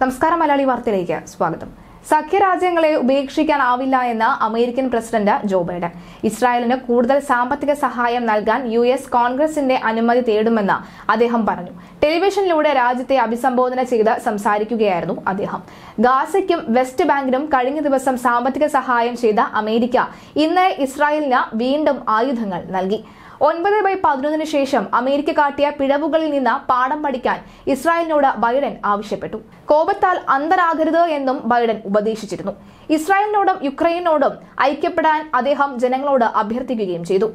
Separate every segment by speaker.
Speaker 1: നമസ്കാരം മലയാളി വാർത്തയിലേക്ക് സ്വാഗതം സഖ്യരാജ്യങ്ങളെ ഉപേക്ഷിക്കാനാവില്ല എന്ന് അമേരിക്കൻ പ്രസിഡന്റ് ജോ ബൈഡൻ ഇസ്രായേലിന് കൂടുതൽ സാമ്പത്തിക സഹായം നൽകാൻ യു എസ് കോൺഗ്രസിന്റെ അനുമതി തേടുമെന്ന് അദ്ദേഹം പറഞ്ഞു ടെലിവിഷനിലൂടെ രാജ്യത്തെ അഭിസംബോധന ചെയ്ത് സംസാരിക്കുകയായിരുന്നു അദ്ദേഹം ഗാസയ്ക്കും വെസ്റ്റ് ബാങ്കിനും കഴിഞ്ഞ ദിവസം സാമ്പത്തിക സഹായം ചെയ്ത അമേരിക്ക ഇന്ന് ഇസ്രായേലിന് വീണ്ടും ആയുധങ്ങൾ നൽകി ഒൻപത് ബൈ പതിനൊന്നിന് ശേഷം അമേരിക്ക കാട്ടിയ പിഴവുകളിൽ നിന്ന് പാഠം പഠിക്കാൻ ഇസ്രായേലിനോട് ബൈഡൻ ആവശ്യപ്പെട്ടു കോപത്താൽ അന്തരാകരുത് എന്നും ബൈഡൻ ഉപദേശിച്ചിരുന്നു ഇസ്രായേലിനോടും യുക്രൈനോടും ഐക്യപ്പെടാൻ അദ്ദേഹം ജനങ്ങളോട് അഭ്യർത്ഥിക്കുകയും ചെയ്തു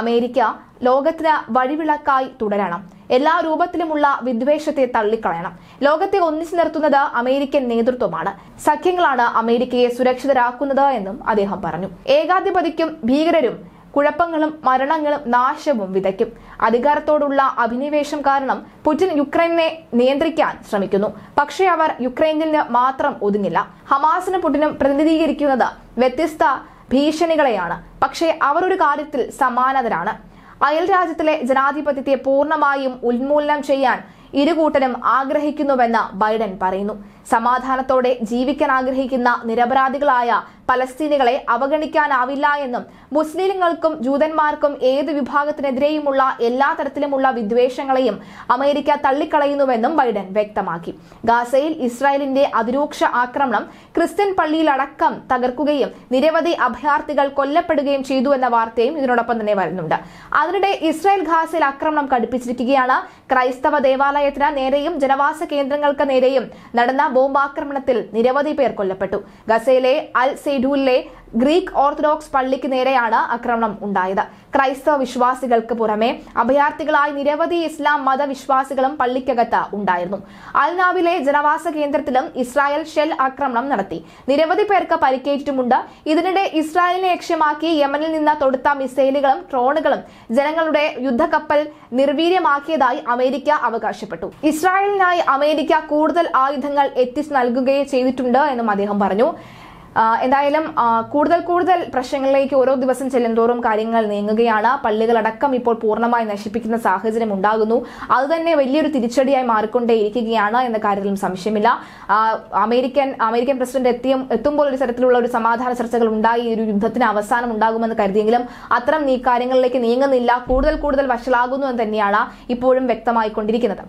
Speaker 1: അമേരിക്ക ലോകത്തിന് വഴിവിളക്കായി തുടരണം എല്ലാ രൂപത്തിലുമുള്ള വിദ്വേഷത്തെ തള്ളിക്കളയണം ലോകത്തെ ഒന്നിച്ചു നിർത്തുന്നത് അമേരിക്കൻ നേതൃത്വമാണ് സഖ്യങ്ങളാണ് അമേരിക്കയെ സുരക്ഷിതരാക്കുന്നത് എന്നും അദ്ദേഹം പറഞ്ഞു ഏകാധിപതിക്കും ഭീകരരും കുഴപ്പങ്ങളും മരണങ്ങളും നാശവും വിതയ്ക്കും അധികാരത്തോടുള്ള അഭിനിവേശം കാരണം പുടിൻ യുക്രൈനെ നിയന്ത്രിക്കാൻ ശ്രമിക്കുന്നു പക്ഷേ അവർ യുക്രൈനിൽ മാത്രം ഒതുങ്ങില്ല ഹമാസിനും പുടിനും പ്രതിനിധീകരിക്കുന്നത് വ്യത്യസ്ത ഭീഷണികളെയാണ് പക്ഷേ അവർ ഒരു കാര്യത്തിൽ സമാനതരാണ് അയൽ രാജ്യത്തിലെ ജനാധിപത്യത്തെ പൂർണ്ണമായും ഉന്മൂലനം ചെയ്യാൻ ഇരു കൂട്ടരും ആഗ്രഹിക്കുന്നുവെന്ന് ബൈഡൻ പറയുന്നു സമാധാനത്തോടെ ജീവിക്കാൻ ആഗ്രഹിക്കുന്ന നിരപരാധികളായ പലസ്തീനികളെ അവഗണിക്കാനാവില്ല എന്നും മുസ്ലിങ്ങൾക്കും ജൂതന്മാർക്കും ഏത് വിഭാഗത്തിനെതിരെയുമുള്ള എല്ലാ തരത്തിലുമുള്ള വിദ്വേഷങ്ങളെയും അമേരിക്ക തള്ളിക്കളയുന്നുവെന്നും ബൈഡൻ വ്യക്തമാക്കി ഗാസയിൽ ഇസ്രായേലിന്റെ അതിരൂക്ഷ ആക്രമണം ക്രിസ്ത്യൻ പള്ളിയിലടക്കം തകർക്കുകയും നിരവധി അഭയാർത്ഥികൾ കൊല്ലപ്പെടുകയും ചെയ്തു എന്ന വാർത്തയും ഇതിനോടൊപ്പം തന്നെ വരുന്നുണ്ട് അതിനിടെ ഇസ്രായേൽ ഗാസയിൽ ആക്രമണം കടുപ്പിച്ചിരിക്കുകയാണ് ക്രൈസ്തവ ദേവാലയത്തിന് നേരെയും ജനവാസ കേന്ദ്രങ്ങൾക്ക് നേരെയും നടന്ന ബോംബാക്രമണത്തിൽ നിരവധി പേർ കൊല്ലപ്പെട്ടു ഗസയിലെ അൽ സെയ്ഡൂലിലെ ഗ്രീക്ക് ഓർത്തഡോക്സ് പള്ളിക്ക് നേരെയാണ് ആക്രമണം ഉണ്ടായത് ക്രൈസ്തവ വിശ്വാസികൾക്ക് പുറമെ അഭയാർത്ഥികളായി നിരവധി ഇസ്ലാം മതവിശ്വാസികളും പള്ളിക്കകത്ത് ഉണ്ടായിരുന്നു അൽനാവിലെ ജനവാസ കേന്ദ്രത്തിലും ഇസ്രായേൽ ഷെൽ ആക്രമണം നടത്തി നിരവധി പേർക്ക് പരിക്കേറ്റിട്ടുമുണ്ട് ഇതിനിടെ ഇസ്രായേലിനെ ലക്ഷ്യമാക്കി യമനിൽ നിന്ന് തൊടുത്ത മിസൈലുകളും ഡ്രോണുകളും ജനങ്ങളുടെ യുദ്ധക്കപ്പൽ നിർവീര്യമാക്കിയതായി അമേരിക്ക അവകാശപ്പെട്ടു ഇസ്രായേലിനായി അമേരിക്ക കൂടുതൽ ആയുധങ്ങൾ എത്തിച്ചു നൽകുകയും ചെയ്തിട്ടുണ്ട് എന്നും അദ്ദേഹം പറഞ്ഞു എന്തായാലും കൂടുതൽ കൂടുതൽ പ്രശ്നങ്ങളിലേക്ക് ഓരോ ദിവസം ചെല്ലുന്തോറും കാര്യങ്ങൾ നീങ്ങുകയാണ് പള്ളികളടക്കം ഇപ്പോൾ പൂർണ്ണമായി നശിപ്പിക്കുന്ന സാഹചര്യം ഉണ്ടാകുന്നു അതുതന്നെ വലിയൊരു തിരിച്ചടിയായി മാറിക്കൊണ്ടേയിരിക്കുകയാണ് എന്ന കാര്യത്തിലും സംശയമില്ല അമേരിക്കൻ അമേരിക്കൻ പ്രസിഡന്റ് എത്തിയും എത്തുമ്പോൾ ഒരു തരത്തിലുള്ള ഒരു സമാധാന ചർച്ചകൾ ഉണ്ടായി ഒരു യുദ്ധത്തിന് അവസാനം ഉണ്ടാകുമെന്ന് കരുതിയെങ്കിലും അത്തരം നീ കാര്യങ്ങളിലേക്ക് നീങ്ങുന്നില്ല കൂടുതൽ കൂടുതൽ വഷളാകുന്നു എന്ന് തന്നെയാണ് ഇപ്പോഴും വ്യക്തമായിക്കൊണ്ടിരിക്കുന്നത്